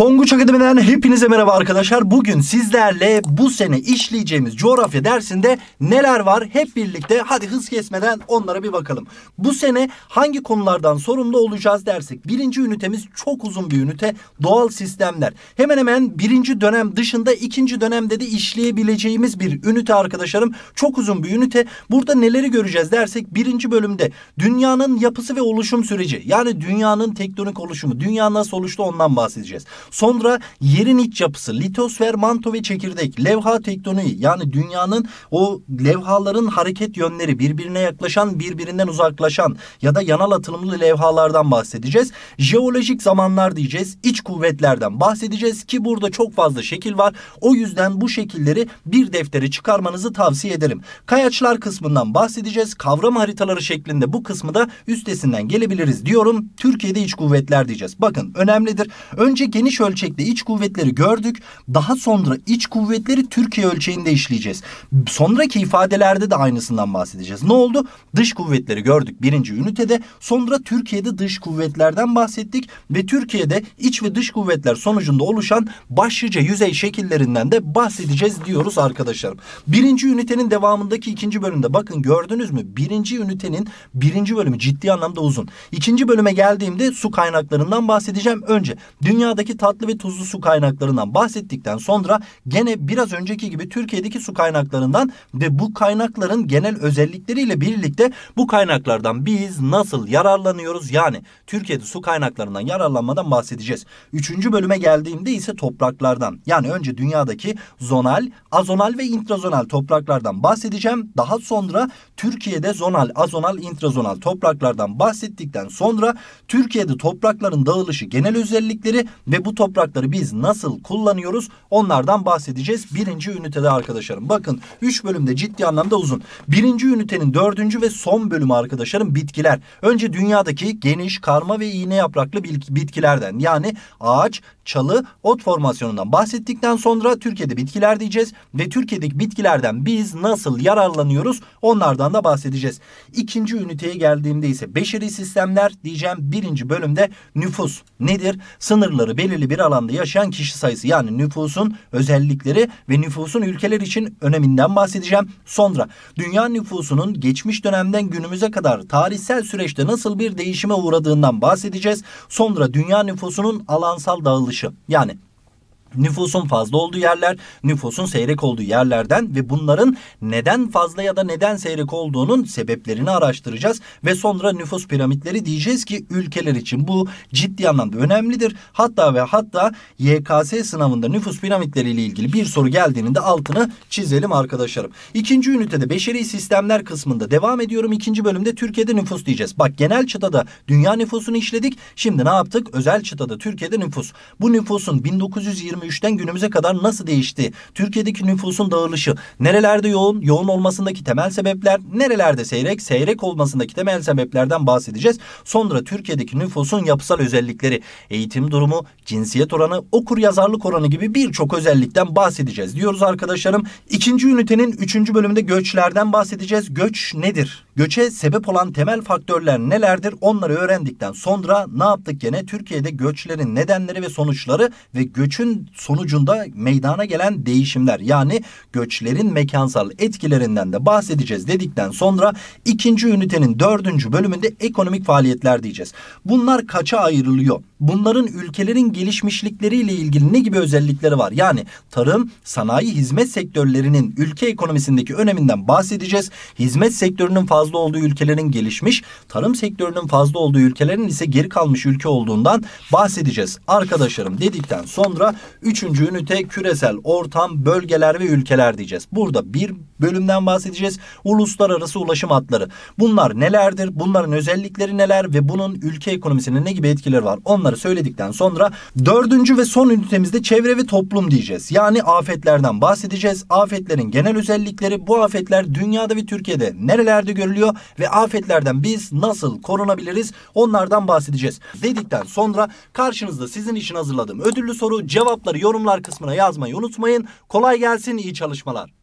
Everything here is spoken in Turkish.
Tonguç Akademi'den hepinize merhaba arkadaşlar. Bugün sizlerle bu sene işleyeceğimiz coğrafya dersinde neler var hep birlikte hadi hız kesmeden onlara bir bakalım. Bu sene hangi konulardan sorumlu olacağız dersek birinci ünitemiz çok uzun bir ünite doğal sistemler. Hemen hemen birinci dönem dışında ikinci dönemde de işleyebileceğimiz bir ünite arkadaşlarım. Çok uzun bir ünite. Burada neleri göreceğiz dersek birinci bölümde dünyanın yapısı ve oluşum süreci yani dünyanın tektonik oluşumu dünya nasıl oluştu ondan bahsedeceğiz. Sonra yerin iç yapısı litosfer, manto ve çekirdek, levha tektoniği yani dünyanın o levhaların hareket yönleri birbirine yaklaşan, birbirinden uzaklaşan ya da yanal atılımlı levhalardan bahsedeceğiz. Jeolojik zamanlar diyeceğiz, iç kuvvetlerden bahsedeceğiz ki burada çok fazla şekil var. O yüzden bu şekilleri bir deftere çıkarmanızı tavsiye ederim. Kayaçlar kısmından bahsedeceğiz. Kavram haritaları şeklinde bu kısmı da üstesinden gelebiliriz diyorum. Türkiye'de iç kuvvetler diyeceğiz. Bakın önemlidir. Önce geniş ölçekte iç kuvvetleri gördük. Daha sonra iç kuvvetleri Türkiye ölçeğinde işleyeceğiz. Sonraki ifadelerde de aynısından bahsedeceğiz. Ne oldu? Dış kuvvetleri gördük birinci ünitede. Sonra Türkiye'de dış kuvvetlerden bahsettik. Ve Türkiye'de iç ve dış kuvvetler sonucunda oluşan başlıca yüzey şekillerinden de bahsedeceğiz diyoruz arkadaşlarım. Birinci ünitenin devamındaki ikinci bölümde bakın gördünüz mü? Birinci ünitenin birinci bölümü ciddi anlamda uzun. İkinci bölüme geldiğimde su kaynaklarından bahsedeceğim. Önce dünyadaki tatlı ve tuzlu su kaynaklarından bahsettikten sonra gene biraz önceki gibi Türkiye'deki su kaynaklarından ve bu kaynakların genel özellikleriyle birlikte bu kaynaklardan biz nasıl yararlanıyoruz? Yani Türkiye'de su kaynaklarından yararlanmadan bahsedeceğiz. Üçüncü bölüme geldiğimde ise topraklardan yani önce dünyadaki zonal, azonal ve intrazonal topraklardan bahsedeceğim. Daha sonra Türkiye'de zonal, azonal, intrazonal topraklardan bahsettikten sonra Türkiye'de toprakların dağılışı genel özellikleri ve bu bu toprakları biz nasıl kullanıyoruz onlardan bahsedeceğiz. Birinci ünitede arkadaşlarım bakın 3 bölümde ciddi anlamda uzun. Birinci ünitenin dördüncü ve son bölümü arkadaşlarım bitkiler. Önce dünyadaki geniş karma ve iğne yapraklı bitkilerden yani ağaç, çalı, ot formasyonundan bahsettikten sonra Türkiye'de bitkiler diyeceğiz ve Türkiye'deki bitkilerden biz nasıl yararlanıyoruz onlardan da bahsedeceğiz. İkinci üniteye geldiğimde ise beşeri sistemler diyeceğim. Birinci bölümde nüfus nedir? Sınırları belirli belirli bir alanda yaşayan kişi sayısı yani nüfusun özellikleri ve nüfusun ülkeler için öneminden bahsedeceğim. Sonra dünya nüfusunun geçmiş dönemden günümüze kadar tarihsel süreçte nasıl bir değişime uğradığından bahsedeceğiz. Sonra dünya nüfusunun alansal dağılışı yani nüfusun fazla olduğu yerler, nüfusun seyrek olduğu yerlerden ve bunların neden fazla ya da neden seyrek olduğunun sebeplerini araştıracağız ve sonra nüfus piramitleri diyeceğiz ki ülkeler için bu ciddi anlamda önemlidir. Hatta ve hatta YKS sınavında nüfus piramitleri ile ilgili bir soru geldiğinde altını çizelim arkadaşlarım. İkinci ünitede beşeri sistemler kısmında devam ediyorum. İkinci bölümde Türkiye'de nüfus diyeceğiz. Bak genel çıtada dünya nüfusunu işledik. Şimdi ne yaptık? Özel çıtada Türkiye'de nüfus. Bu nüfusun 1920 2023'ten günümüze kadar nasıl değişti? Türkiye'deki nüfusun dağılışı nerelerde yoğun? Yoğun olmasındaki temel sebepler nerelerde seyrek? Seyrek olmasındaki temel sebeplerden bahsedeceğiz. Sonra Türkiye'deki nüfusun yapısal özellikleri, eğitim durumu, cinsiyet oranı, okur yazarlık oranı gibi birçok özellikten bahsedeceğiz diyoruz arkadaşlarım. İkinci ünitenin üçüncü bölümünde göçlerden bahsedeceğiz. Göç nedir? Göçe sebep olan temel faktörler nelerdir onları öğrendikten sonra ne yaptık gene? Türkiye'de göçlerin nedenleri ve sonuçları ve göçün sonucunda meydana gelen değişimler yani göçlerin mekansal etkilerinden de bahsedeceğiz dedikten sonra ikinci ünitenin dördüncü bölümünde ekonomik faaliyetler diyeceğiz. Bunlar kaça ayrılıyor? Bunların ülkelerin gelişmişlikleriyle ilgili ne gibi özellikleri var? Yani tarım, sanayi, hizmet sektörlerinin ülke ekonomisindeki öneminden bahsedeceğiz. Hizmet sektörünün fazla fazla olduğu ülkelerin gelişmiş, tarım sektörünün fazla olduğu ülkelerin ise geri kalmış ülke olduğundan bahsedeceğiz. Arkadaşlarım dedikten sonra 3. ünite küresel ortam, bölgeler ve ülkeler diyeceğiz. Burada bir bölümden bahsedeceğiz. Uluslararası ulaşım hatları. Bunlar nelerdir? Bunların özellikleri neler ve bunun ülke ekonomisine ne gibi etkileri var? Onları söyledikten sonra dördüncü ve son ünitemizde çevre ve toplum diyeceğiz. Yani afetlerden bahsedeceğiz. Afetlerin genel özellikleri bu afetler dünyada ve Türkiye'de nerelerde görülüyor ve afetlerden biz nasıl korunabiliriz? Onlardan bahsedeceğiz. Dedikten sonra karşınızda sizin için hazırladığım ödüllü soru cevapları yorumlar kısmına yazmayı unutmayın. Kolay gelsin, iyi çalışmalar.